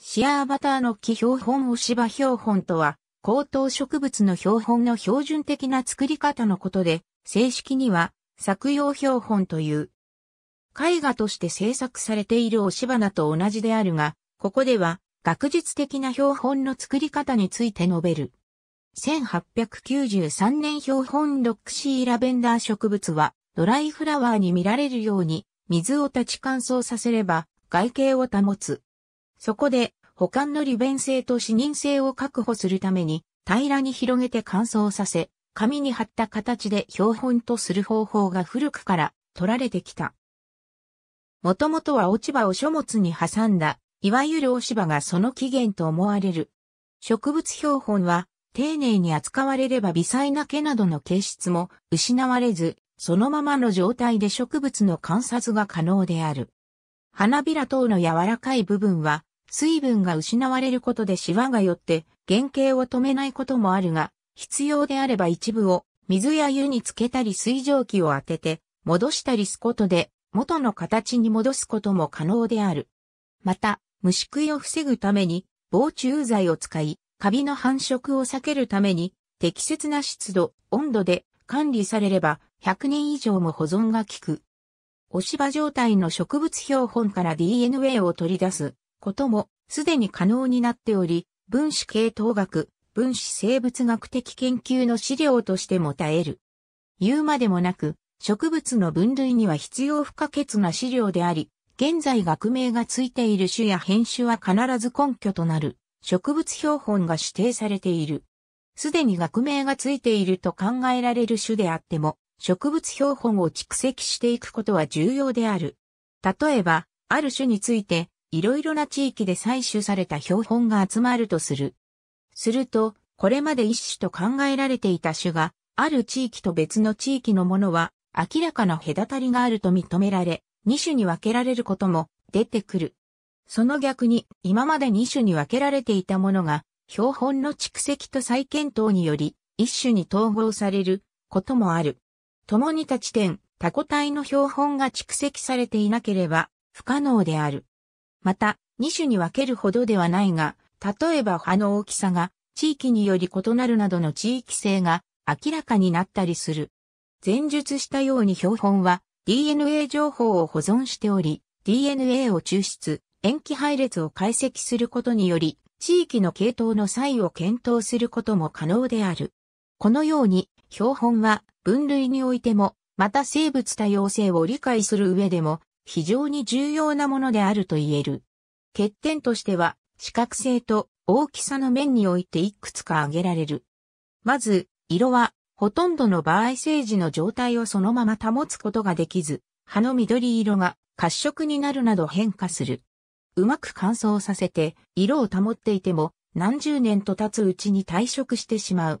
シアーバターの木標本を芝標本とは、高等植物の標本の標準的な作り方のことで、正式には作用標本という。絵画として制作されている押し花と同じであるが、ここでは学術的な標本の作り方について述べる。1893年標本ロックシーラベンダー植物はドライフラワーに見られるように水を立ち乾燥させれば外形を保つ。そこで、保管の利便性と視認性を確保するために、平らに広げて乾燥させ、紙に貼った形で標本とする方法が古くから取られてきた。もともとは落ち葉を書物に挟んだ、いわゆる落ち葉がその起源と思われる。植物標本は、丁寧に扱われれば微細な毛などの形質も失われず、そのままの状態で植物の観察が可能である。花びら等の柔らかい部分は水分が失われることでシワがよって原型を止めないこともあるが、必要であれば一部を水や湯につけたり水蒸気を当てて戻したりすことで元の形に戻すことも可能である。また、虫食いを防ぐために防虫剤を使い、カビの繁殖を避けるために適切な湿度、温度で管理されれば100年以上も保存が効く。押し場状態の植物標本から DNA を取り出すこともすでに可能になっており、分子系統学、分子生物学的研究の資料としても耐える。言うまでもなく、植物の分類には必要不可欠な資料であり、現在学名がついている種や変種は必ず根拠となる植物標本が指定されている。すでに学名がついていると考えられる種であっても、植物標本を蓄積していくことは重要である。例えば、ある種について、いろいろな地域で採取された標本が集まるとする。すると、これまで一種と考えられていた種が、ある地域と別の地域のものは、明らかな隔たりがあると認められ、二種に分けられることも出てくる。その逆に、今まで二種に分けられていたものが、標本の蓄積と再検討により、一種に統合されることもある。共に立ち点、多個体の標本が蓄積されていなければ不可能である。また、2種に分けるほどではないが、例えば葉の大きさが地域により異なるなどの地域性が明らかになったりする。前述したように標本は DNA 情報を保存しており、DNA を抽出、塩基配列を解析することにより、地域の系統の際を検討することも可能である。このように、標本は分類においても、また生物多様性を理解する上でも、非常に重要なものであると言える。欠点としては、視覚性と大きさの面においていくつか挙げられる。まず、色は、ほとんどの場合生治の状態をそのまま保つことができず、葉の緑色が褐色になるなど変化する。うまく乾燥させて、色を保っていても、何十年と経つうちに退色してしまう。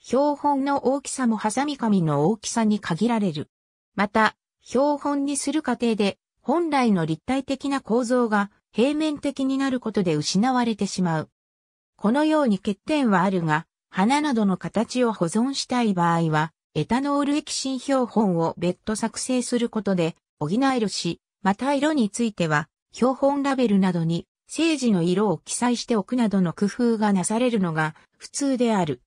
標本の大きさもハサミ紙の大きさに限られる。また、標本にする過程で、本来の立体的な構造が平面的になることで失われてしまう。このように欠点はあるが、花などの形を保存したい場合は、エタノール液芯標本を別途作成することで補えるし、また色については、標本ラベルなどに生地の色を記載しておくなどの工夫がなされるのが普通である。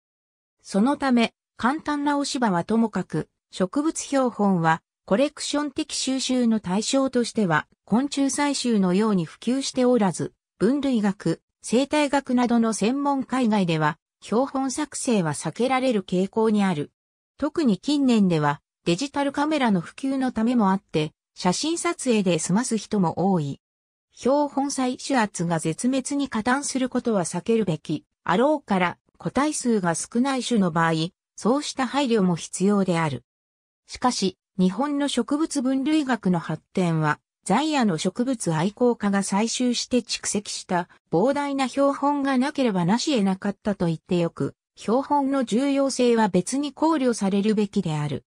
そのため、簡単なお芝はともかく、植物標本はコレクション的収集の対象としては、昆虫採集のように普及しておらず、分類学、生態学などの専門海外では、標本作成は避けられる傾向にある。特に近年では、デジタルカメラの普及のためもあって、写真撮影で済ます人も多い。標本採取圧が絶滅に加担することは避けるべき、あろうから個体数が少ない種の場合、そうした配慮も必要である。しかし、日本の植物分類学の発展は、在野の植物愛好家が採集して蓄積した膨大な標本がなければなし得なかったと言ってよく、標本の重要性は別に考慮されるべきである。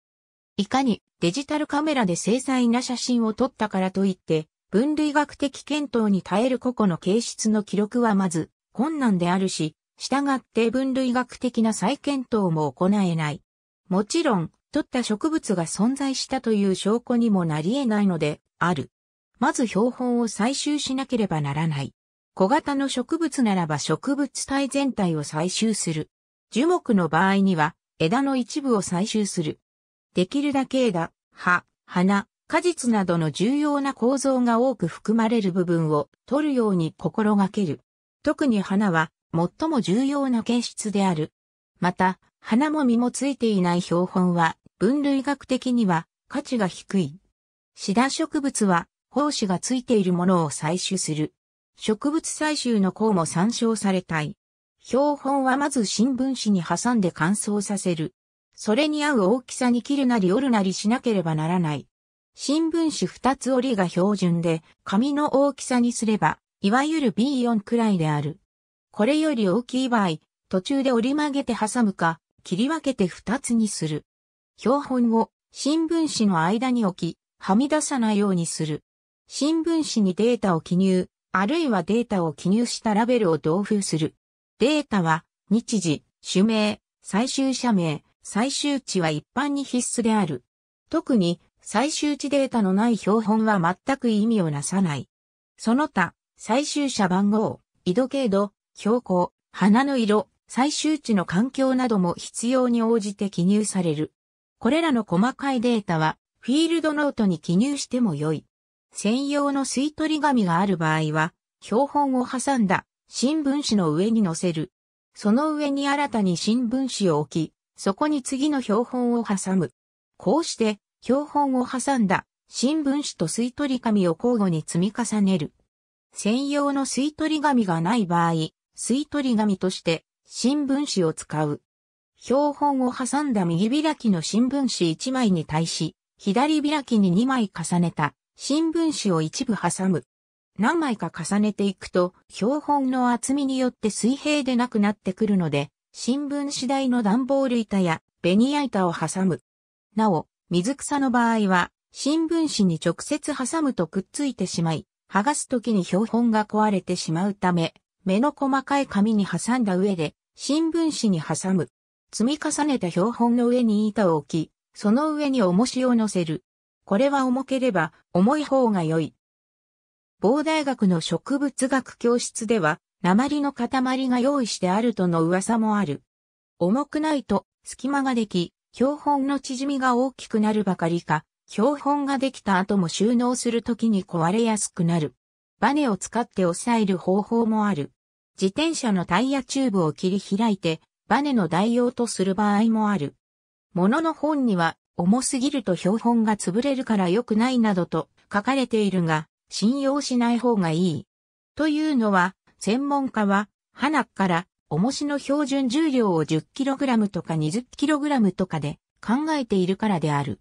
いかにデジタルカメラで精細な写真を撮ったからといって、分類学的検討に耐える個々の形質の記録はまず困難であるし、従って分類学的な再検討も行えない。もちろん、取った植物が存在したという証拠にもなり得ないので、ある。まず標本を採集しなければならない。小型の植物ならば植物体全体を採集する。樹木の場合には枝の一部を採集する。できるだけ枝、葉、花、果実などの重要な構造が多く含まれる部分を取るように心がける。特に花は最も重要な形質である。また、花も実もついていない標本は分類学的には価値が低い。シダ植物は、胞子がついているものを採取する。植物採集の項も参照されたい。標本はまず新聞紙に挟んで乾燥させる。それに合う大きさに切るなり折るなりしなければならない。新聞紙二つ折りが標準で、紙の大きさにすれば、いわゆる B4 くらいである。これより大きい場合、途中で折り曲げて挟むか、切り分けて二つにする。標本を新聞紙の間に置き、はみ出さないようにする。新聞紙にデータを記入、あるいはデータを記入したラベルを同封する。データは、日時、種名、最終者名、最終値は一般に必須である。特に、最終値データのない標本は全く意味をなさない。その他、最終者番号、緯度経度、標高、花の色、最終値の環境なども必要に応じて記入される。これらの細かいデータはフィールドノートに記入しても良い。専用の吸取紙がある場合は、標本を挟んだ新聞紙の上に載せる。その上に新たに新聞紙を置き、そこに次の標本を挟む。こうして、標本を挟んだ新聞紙と吸取紙を交互に積み重ねる。専用の吸取紙がない場合、吸取紙として新聞紙を使う。標本を挟んだ右開きの新聞紙1枚に対し、左開きに2枚重ねた新聞紙を一部挟む。何枚か重ねていくと、標本の厚みによって水平でなくなってくるので、新聞紙台の段ボール板やベニヤ板を挟む。なお、水草の場合は、新聞紙に直接挟むとくっついてしまい、剥がすときに標本が壊れてしまうため、目の細かい紙に挟んだ上で、新聞紙に挟む。積み重ねた標本の上に板を置き、その上に重しを乗せる。これは重ければ重い方が良い。某大学の植物学教室では、鉛の塊が用意してあるとの噂もある。重くないと隙間ができ、標本の縮みが大きくなるばかりか、標本ができた後も収納するときに壊れやすくなる。バネを使って押さえる方法もある。自転車のタイヤチューブを切り開いて、バネの代用とする場合もある。ものの本には、重すぎると標本が潰れるから良くないなどと書かれているが、信用しない方がいい。というのは、専門家は、花から重しの標準重量を 10kg とか 20kg とかで考えているからである。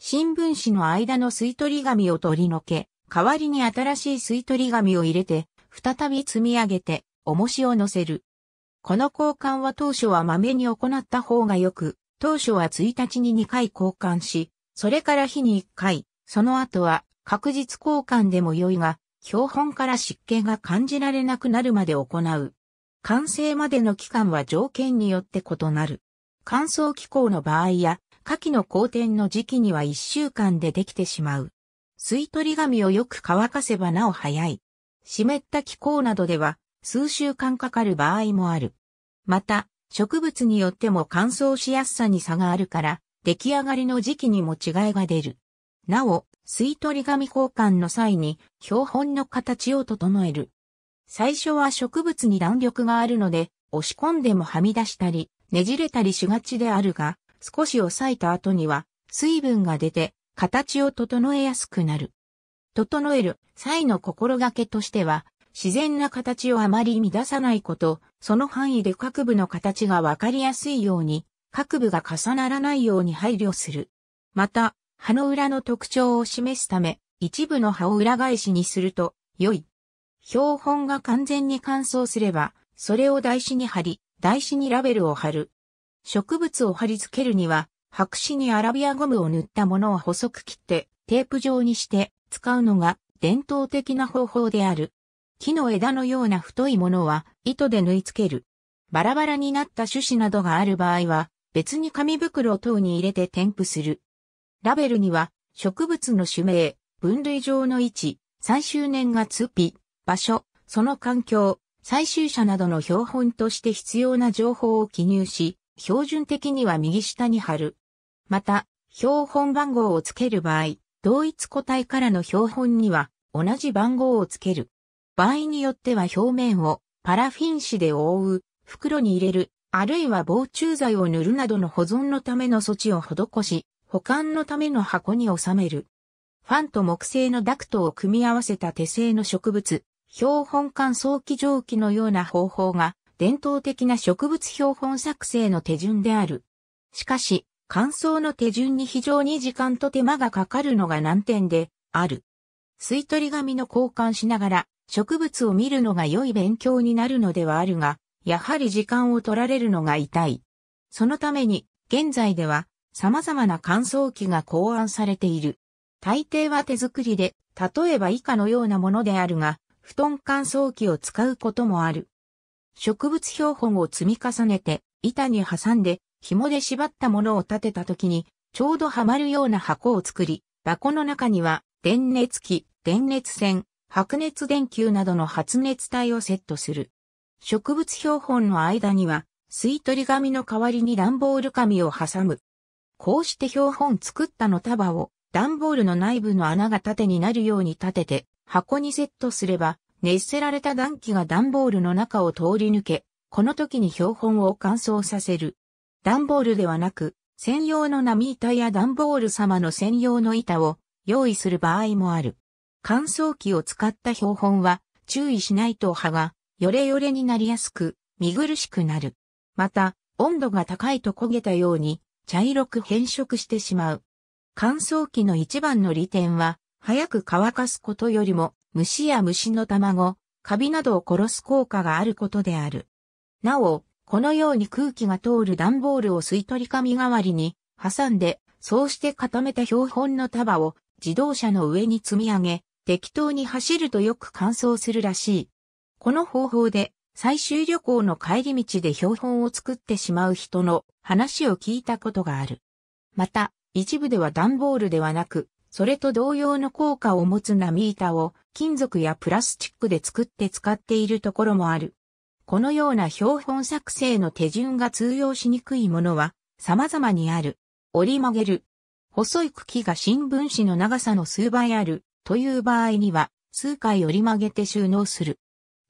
新聞紙の間の吸い取り紙を取り除け、代わりに新しい吸い取り紙を入れて、再び積み上げて、重しを乗せる。この交換は当初はまめに行った方がよく、当初は1日に2回交換し、それから日に1回、その後は確実交換でも良いが、標本から湿気が感じられなくなるまで行う。完成までの期間は条件によって異なる。乾燥気候の場合や、夏季の好転の時期には1週間でできてしまう。吸い取り紙をよく乾かせばなお早い。湿った気候などでは、数週間かかる場合もある。また、植物によっても乾燥しやすさに差があるから、出来上がりの時期にも違いが出る。なお、吸い取り紙交換の際に標本の形を整える。最初は植物に弾力があるので、押し込んでもはみ出したり、ねじれたりしがちであるが、少し押さえた後には、水分が出て、形を整えやすくなる。整える際の心がけとしては、自然な形をあまり乱さないこと、その範囲で各部の形がわかりやすいように、各部が重ならないように配慮する。また、葉の裏の特徴を示すため、一部の葉を裏返しにすると、良い。標本が完全に乾燥すれば、それを台紙に貼り、台紙にラベルを貼る。植物を貼り付けるには、白紙にアラビアゴムを塗ったものを細く切って、テープ状にして使うのが伝統的な方法である。木の枝のような太いものは糸で縫い付ける。バラバラになった種子などがある場合は、別に紙袋等に入れて添付する。ラベルには、植物の種名、分類上の位置、最終年月日、場所、その環境、最終者などの標本として必要な情報を記入し、標準的には右下に貼る。また、標本番号を付ける場合、同一個体からの標本には同じ番号を付ける。場合によっては表面をパラフィン紙で覆う、袋に入れる、あるいは防虫剤を塗るなどの保存のための措置を施し、保管のための箱に収める。ファンと木製のダクトを組み合わせた手製の植物、標本乾燥機蒸気のような方法が伝統的な植物標本作成の手順である。しかし、乾燥の手順に非常に時間と手間がかかるのが難点である。吸い取り紙の交換しながら植物を見るのが良い勉強になるのではあるが、やはり時間を取られるのが痛い。そのために、現在では様々な乾燥機が考案されている。大抵は手作りで、例えば以下のようなものであるが、布団乾燥機を使うこともある。植物標本を積み重ねて、板に挟んで、紐で縛ったものを立てた時に、ちょうどはまるような箱を作り、箱の中には、電熱器、電熱線、白熱電球などの発熱体をセットする。植物標本の間には、吸い取り紙の代わりに段ボール紙を挟む。こうして標本作ったの束を、段ボールの内部の穴が縦になるように立てて、箱にセットすれば、熱せられた暖気が段ボールの中を通り抜け、この時に標本を乾燥させる。段ボールではなく、専用の波板や段ボール様の専用の板を用意する場合もある。乾燥機を使った標本は注意しないと葉がヨレヨレになりやすく見苦しくなる。また温度が高いと焦げたように茶色く変色してしまう。乾燥機の一番の利点は早く乾かすことよりも虫や虫の卵、カビなどを殺す効果があることである。なお、このように空気が通る段ボールを吸い取り紙代わりに挟んで、そうして固めた標本の束を自動車の上に積み上げ、適当に走るとよく乾燥するらしい。この方法で最終旅行の帰り道で標本を作ってしまう人の話を聞いたことがある。また、一部では段ボールではなく、それと同様の効果を持つ波板を金属やプラスチックで作って使っているところもある。このような標本作成の手順が通用しにくいものは様々にある。折り曲げる。細い茎が新聞紙の長さの数倍あるという場合には、数回折り曲げて収納する。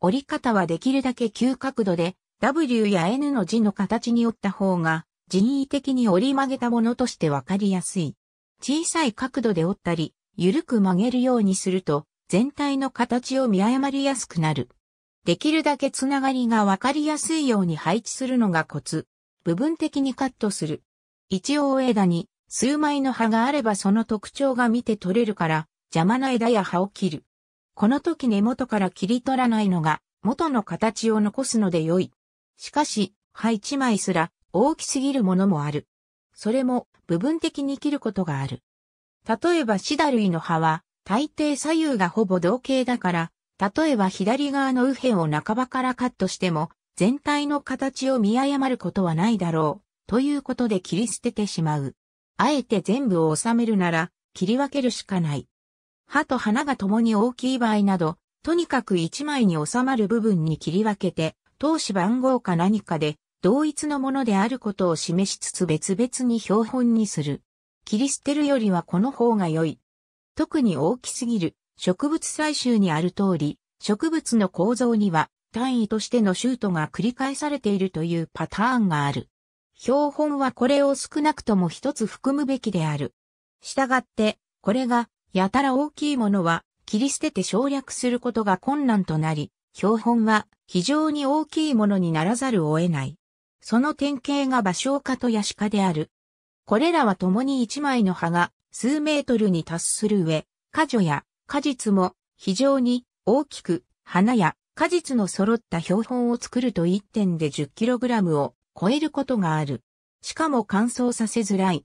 折り方はできるだけ急角度で、W や N の字の形に折った方が、人為的に折り曲げたものとしてわかりやすい。小さい角度で折ったり、緩く曲げるようにすると、全体の形を見誤りやすくなる。できるだけつながりがわかりやすいように配置するのがコツ。部分的にカットする。一応枝に数枚の葉があればその特徴が見て取れるから、邪魔な枝や葉を切る。この時根元から切り取らないのが元の形を残すので良い。しかし、葉一枚すら大きすぎるものもある。それも部分的に切ることがある。例えばシダ類の葉は大抵左右がほぼ同型だから、例えば左側の右辺を半ばからカットしても全体の形を見誤ることはないだろう。ということで切り捨ててしまう。あえて全部を収めるなら切り分けるしかない。葉と花が共に大きい場合など、とにかく一枚に収まる部分に切り分けて、当子番号か何かで、同一のものであることを示しつつ別々に標本にする。切り捨てるよりはこの方が良い。特に大きすぎる植物採集にある通り、植物の構造には単位としてのシュートが繰り返されているというパターンがある。標本はこれを少なくとも一つ含むべきである。したがって、これがやたら大きいものは切り捨てて省略することが困難となり、標本は非常に大きいものにならざるを得ない。その典型が芭蕉化とヤシ化である。これらは共に一枚の葉が数メートルに達する上、果樹や果実も非常に大きく花や果実の揃った標本を作ると1点で 10kg を超えることがある。しかも乾燥させづらい。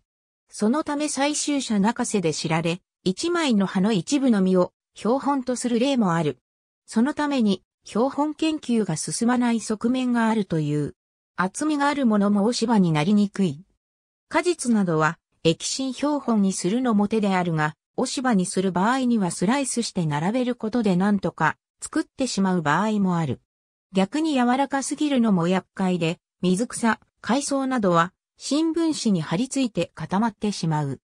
そのため採集者泣かせで知られ、一枚の葉の一部の実を標本とする例もある。そのために標本研究が進まない側面があるという。厚みがあるものも押し葉になりにくい。果実などは液心標本にするのも手であるが、押し葉にする場合にはスライスして並べることでなんとか作ってしまう場合もある。逆に柔らかすぎるのも厄介で、水草、海藻などは新聞紙に張り付いて固まってしまう。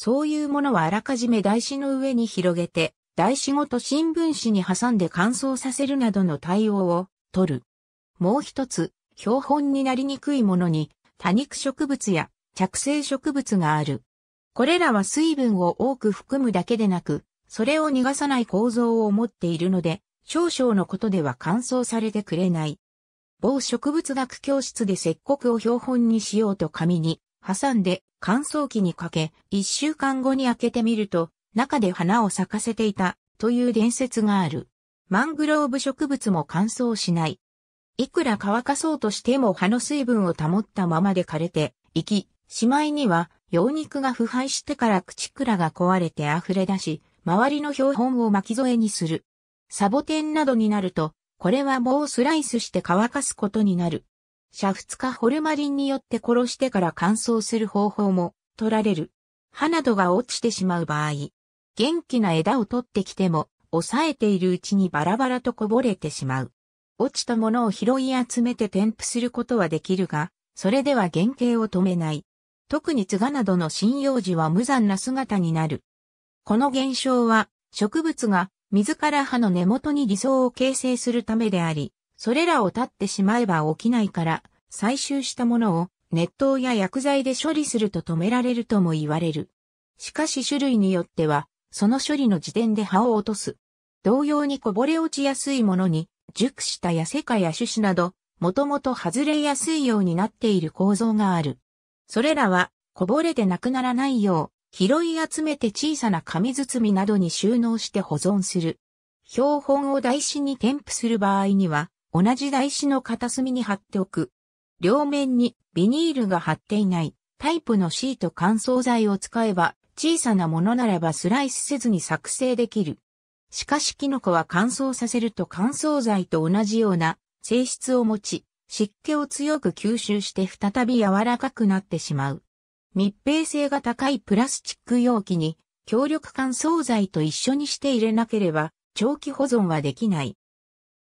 そういうものはあらかじめ台紙の上に広げて、台紙ごと新聞紙に挟んで乾燥させるなどの対応を取る。もう一つ、標本になりにくいものに多肉植物や着生植物がある。これらは水分を多く含むだけでなく、それを逃がさない構造を持っているので、少々のことでは乾燥されてくれない。某植物学教室で石刻を標本にしようと紙に挟んで乾燥機にかけ、一週間後に開けてみると、中で花を咲かせていたという伝説がある。マングローブ植物も乾燥しない。いくら乾かそうとしても葉の水分を保ったままで枯れて、いき、しまいには、葉肉が腐敗してから口くらが壊れて溢れ出し、周りの標本を巻き添えにする。サボテンなどになると、これは棒をスライスして乾かすことになる。煮沸かホルマリンによって殺してから乾燥する方法も取られる。歯などが落ちてしまう場合、元気な枝を取ってきても、抑えているうちにバラバラとこぼれてしまう。落ちたものを拾い集めて添付することはできるが、それでは原型を止めない。特にツガなどの針葉樹は無残な姿になる。この現象は、植物が自ら葉の根元に理想を形成するためであり、それらを立ってしまえば起きないから、採集したものを熱湯や薬剤で処理すると止められるとも言われる。しかし種類によっては、その処理の時点で葉を落とす。同様にこぼれ落ちやすいものに、熟したや世界や種子など、もともと外れやすいようになっている構造がある。それらは、こぼれてなくならないよう、拾い集めて小さな紙包みなどに収納して保存する。標本を台紙に添付する場合には、同じ台紙の片隅に貼っておく。両面にビニールが貼っていないタイプのシート乾燥剤を使えば小さなものならばスライスせずに作成できる。しかしキノコは乾燥させると乾燥剤と同じような性質を持ち、湿気を強く吸収して再び柔らかくなってしまう。密閉性が高いプラスチック容器に強力乾燥剤と一緒にして入れなければ長期保存はできない。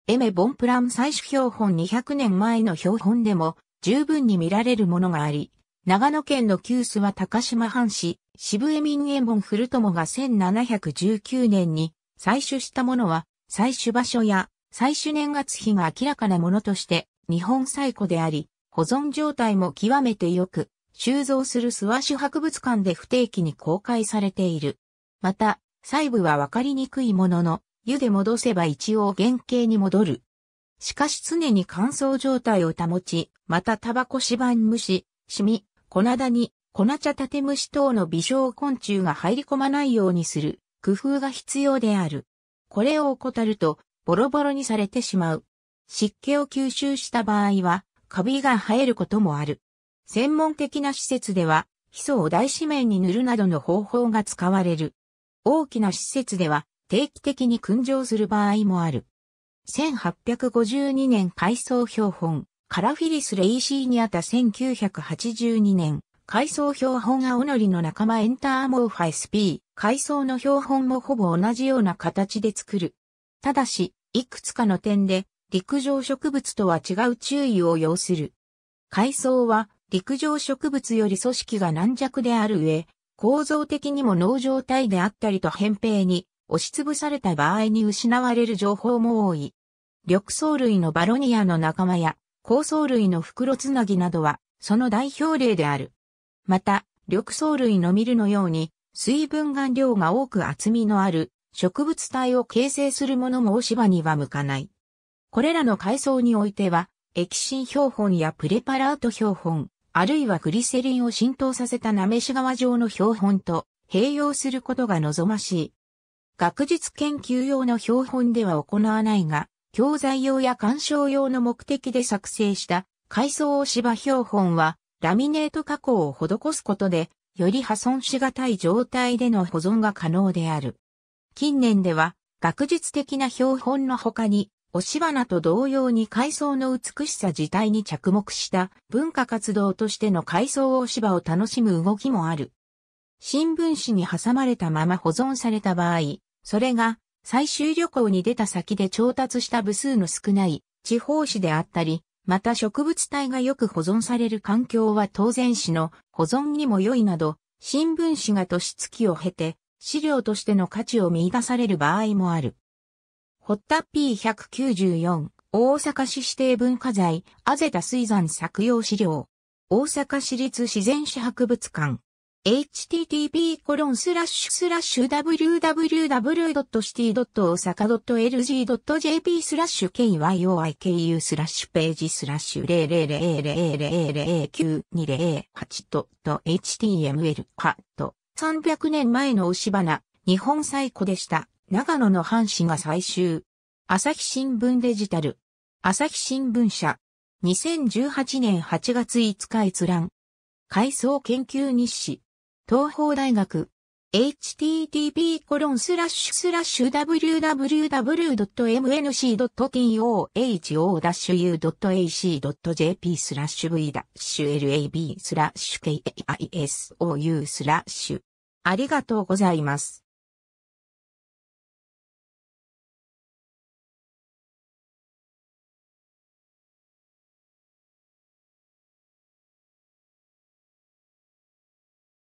エメ・ボンプラン採取標本200年前の標本でも十分に見られるものがあり、長野県の旧巣は高島藩士、渋江民右衛門古友が1719年に採取したものは、採取場所や採取年月日が明らかなものとして日本最古であり、保存状態も極めて良く、収蔵する諏訪市博物館で不定期に公開されている。また、細部はわかりにくいものの、湯で戻せば一応原型に戻る。しかし常に乾燥状態を保ち、またタバコシバン虫、シミ、粉だに、粉茶縦シ等の微小昆虫が入り込まないようにする工夫が必要である。これを怠るとボロボロにされてしまう。湿気を吸収した場合はカビが生えることもある。専門的な施設では、ヒ素を大紙面に塗るなどの方法が使われる。大きな施設では、定期的に訓上する場合もある。1852年改装標本、カラフィリス・レイシーにあった1982年、改装標本青のりの仲間エンターモーファイス P、改装の標本もほぼ同じような形で作る。ただし、いくつかの点で、陸上植物とは違う注意を要する。海藻は陸上植物より組織が軟弱である上、構造的にも農状態であったりと扁平に押しつぶされた場合に失われる情報も多い。緑藻類のバロニアの仲間や、高層類の袋つなぎなどは、その代表例である。また、緑藻類のミルのように、水分含量が多く厚みのある植物体を形成するものも押し場には向かない。これらの階層においては、液心標本やプレパラート標本、あるいはグリセリンを浸透させたなめし川状の標本と併用することが望ましい。学術研究用の標本では行わないが、教材用や鑑賞用の目的で作成した海藻芝標本は、ラミネート加工を施すことで、より破損しがたい状態での保存が可能である。近年では、学術的な標本の他に、押し花と同様に海藻の美しさ自体に着目した文化活動としての海藻お芝を楽しむ動きもある。新聞紙に挟まれたまま保存された場合、それが、最終旅行に出た先で調達した部数の少ない地方紙であったり、また植物体がよく保存される環境は当然紙の保存にも良いなど、新聞紙が年月を経て、資料としての価値を見出される場合もある。ホッタ P194 大阪市指定文化財、アゼタ水山作用資料。大阪市立自然史博物館。http://www.city.osaka.lg.jp スラッシュ kyoiku スラッシュページスラッシュ0 0 0 0 0 0 9 2 0 8 8 h t m l カット300年前の押し花、日本最古でした。長野の阪神が最終。朝日新聞デジタル。朝日新聞社。2018年8月5日閲覧。海藻研究日誌。東邦大学 http://www.mnc.toho-u.ac.jp スラッシュ v ダッシュ lab スラッシュ kisou スラッシュありがとうございます。